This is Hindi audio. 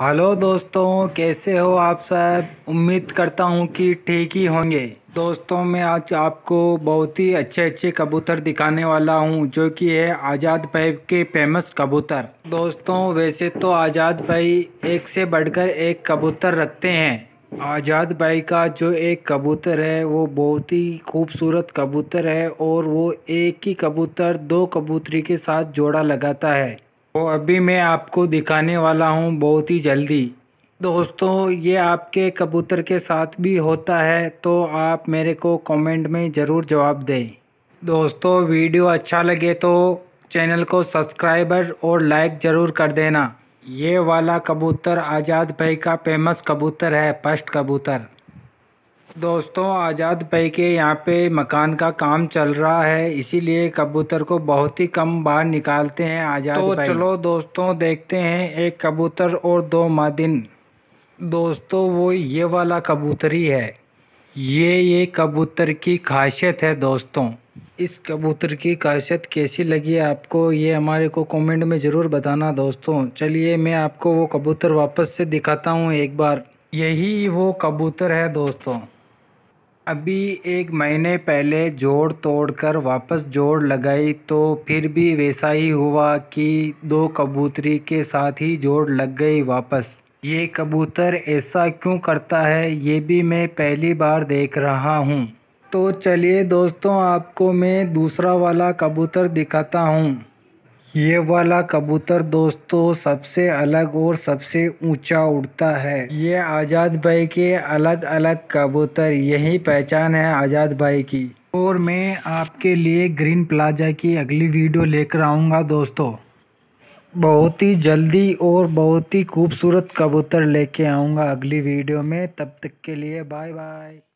हेलो दोस्तों कैसे हो आप सब उम्मीद करता हूँ कि ठीक ही होंगे दोस्तों मैं आज आपको बहुत ही अच्छे अच्छे कबूतर दिखाने वाला हूँ जो कि है आज़ाद भाई के फेमस कबूतर दोस्तों वैसे तो आज़ाद भाई एक से बढ़कर एक कबूतर रखते हैं आज़ाद भाई का जो एक कबूतर है वो बहुत ही खूबसूरत कबूतर है और वो एक ही कबूतर दो कबूतरी के साथ जोड़ा लगाता है वो अभी मैं आपको दिखाने वाला हूँ बहुत ही जल्दी दोस्तों ये आपके कबूतर के साथ भी होता है तो आप मेरे को कमेंट में ज़रूर जवाब दें दोस्तों वीडियो अच्छा लगे तो चैनल को सब्सक्राइबर और लाइक ज़रूर कर देना ये वाला कबूतर आज़ाद भाई का फेमस कबूतर है फर्स्ट कबूतर दोस्तों आज़ाद भाई के यहाँ पे मकान का काम चल रहा है इसीलिए कबूतर को बहुत ही कम बाहर निकालते हैं आज़ाद तो भाई चलो दोस्तों देखते हैं एक कबूतर और दो मादिन दोस्तों वो ये वाला कबूतर ही है ये ये कबूतर की खासियत है दोस्तों इस कबूतर की खासियत कैसी लगी आपको ये हमारे को कमेंट में ज़रूर बताना दोस्तों चलिए मैं आपको वो कबूतर वापस से दिखाता हूँ एक बार यही वो कबूतर है दोस्तों अभी एक महीने पहले जोड़ तोड़ कर वापस जोड़ लगाई तो फिर भी वैसा ही हुआ कि दो कबूतरी के साथ ही जोड़ लग गई वापस ये कबूतर ऐसा क्यों करता है ये भी मैं पहली बार देख रहा हूँ तो चलिए दोस्तों आपको मैं दूसरा वाला कबूतर दिखाता हूँ ये वाला कबूतर दोस्तों सबसे अलग और सबसे ऊंचा उड़ता है ये आज़ाद भाई के अलग अलग कबूतर यही पहचान है आज़ाद भाई की और मैं आपके लिए ग्रीन प्लाजा की अगली वीडियो लेकर आऊँगा दोस्तों बहुत ही जल्दी और बहुत ही खूबसूरत कबूतर लेके आऊँगा अगली वीडियो में तब तक के लिए बाय बाय